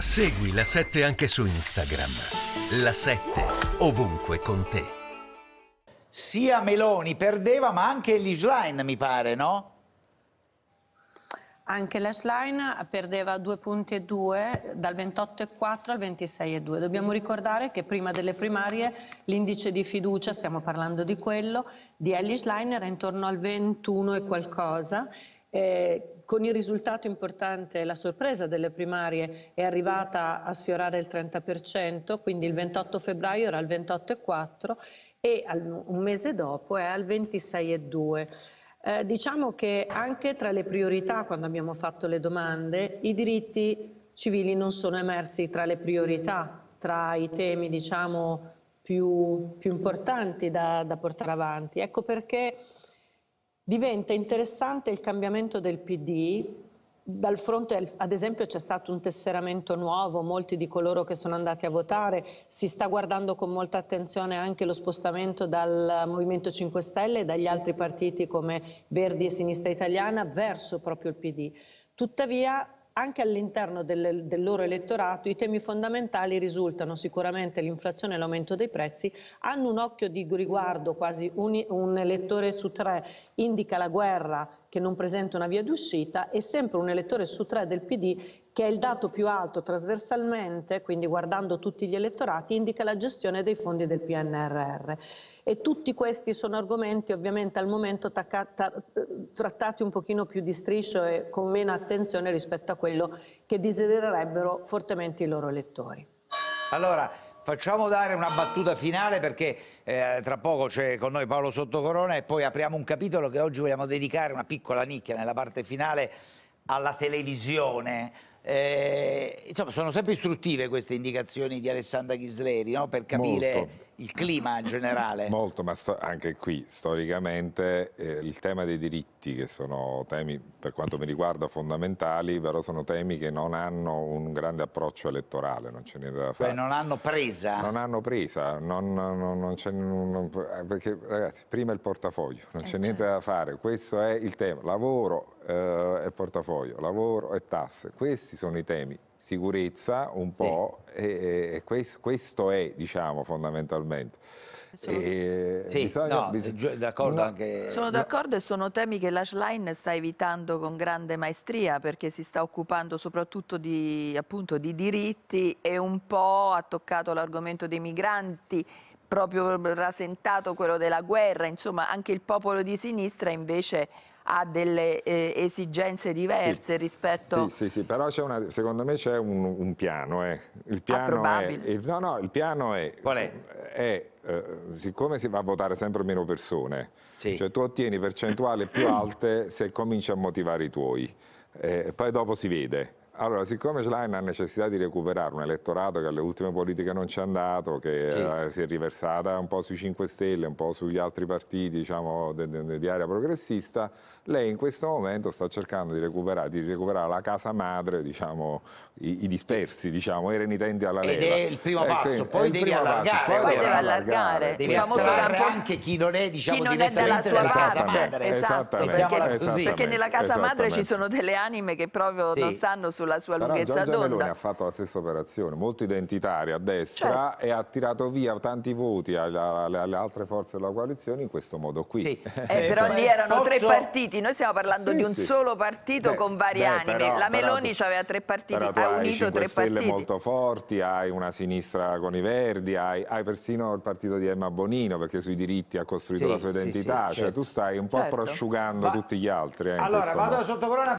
Segui la 7 anche su Instagram. La 7 ovunque con te. Sia Meloni perdeva, ma anche l'Isline mi pare, no? Anche la l'Ashline perdeva 2,2 dal 28,4 al 26,2. Dobbiamo ricordare che prima delle primarie l'indice di fiducia, stiamo parlando di quello, di Ellie Schlein era intorno al 21 e qualcosa. Eh, con il risultato importante la sorpresa delle primarie è arrivata a sfiorare il 30%, quindi il 28 febbraio era al 28,4 e un mese dopo è al 26,2. Eh, diciamo che anche tra le priorità, quando abbiamo fatto le domande, i diritti civili non sono emersi tra le priorità, tra i temi diciamo, più, più importanti da, da portare avanti. Ecco perché diventa interessante il cambiamento del PD. Dal fronte, ad esempio, c'è stato un tesseramento nuovo, molti di coloro che sono andati a votare, si sta guardando con molta attenzione anche lo spostamento dal Movimento 5 Stelle e dagli altri partiti come Verdi e Sinistra Italiana verso proprio il PD. Tuttavia anche all'interno del, del, loro elettorato i temi fondamentali risultano sicuramente l'inflazione e l'aumento dei prezzi, hanno un occhio di riguardo, quasi un, un elettore su tre indica la guerra che non presenta una via d'uscita e sempre un elettore su tre del PD che è il dato più alto trasversalmente, quindi guardando tutti gli elettorati, indica la gestione dei fondi del PNRR. E tutti questi sono argomenti ovviamente al momento trattati un pochino più di striscio e con meno attenzione rispetto a quello che desidererebbero fortemente i loro elettori. Allora, Facciamo dare una battuta finale perché eh, tra poco c'è con noi Paolo Sottocorona e poi apriamo un capitolo che oggi vogliamo dedicare una piccola nicchia nella parte finale alla televisione. Eh, insomma, sono sempre istruttive queste indicazioni di Alessandra Ghisleri no? per capire Molto. il clima in generale. Molto, ma so anche qui storicamente eh, il tema dei diritti, che sono temi per quanto mi riguarda fondamentali, però sono temi che non hanno un grande approccio elettorale, non c'è niente da cioè, fare. Beh, non hanno presa. Non hanno presa, non, non, non perché ragazzi, prima il portafoglio, non c'è eh, niente certo. da fare, questo è il tema. Lavoro, eh, e portafoglio, lavoro e tasse. Questi sono i temi. Sicurezza un po' e, e questo, questo è, diciamo, fondamentalmente. E sì, bisogna, no, bisogna, d'accordo no, anche... Sono d'accordo e sono temi che la l'Ashline sta evitando con grande maestria perché si sta occupando soprattutto di, appunto, di diritti e un po' ha toccato l'argomento dei migranti proprio rasentato quello della guerra, insomma anche il popolo di sinistra invece ha delle eh, esigenze diverse sì. rispetto... Sì, sì, sì, però una, secondo me c'è un, un, piano. Eh. Il piano è, il, no, no, il piano è... Qual è? è eh, siccome si va a votare sempre meno persone, sì. cioè tu ottieni percentuali più alte se cominci a motivare i tuoi, eh, poi dopo si vede. Allora, siccome Schlein ha necessità di recuperare un elettorato che alle ultime politiche non c'è andato, che sì. Eh, si è riversata un po' sui 5 Stelle, un po' sugli altri partiti diciamo, di area progressista, lei in questo momento sta cercando di recuperare, di recuperare la casa madre, diciamo, i, i, dispersi, sì. diciamo, i renitenti alla Lega. Ed è il primo eh, passo, eh, poi devi allargare. Passo, poi, poi devi allargare. Devi il famoso campo... anche chi non è, diciamo, chi non è dalla sua parte. Madre. Esatto, perché, perché, nella casa madre ci sono delle anime che proprio sì. non stanno sulla sua Però lunghezza Giorgia d'onda. Meloni ha fatto la stessa operazione, molto identitaria a destra certo. e ha tirato via tanti voti alle, altre forze della coalizione in questo modo qui. Sì. Eh, però cioè, lì erano tre partiti, noi stiamo parlando sì, di un sì. solo partito beh, con varie anime. la Meloni tu, aveva tre partiti, ha unito tre partiti. Hai molto forti, hai una sinistra con i Verdi, hai, hai, persino il partito di Emma Bonino perché sui diritti ha costruito la sua identità, cioè certo. tu stai un po' certo. prosciugando Va... tutti gli altri. Eh, allora, vado modo. sotto corona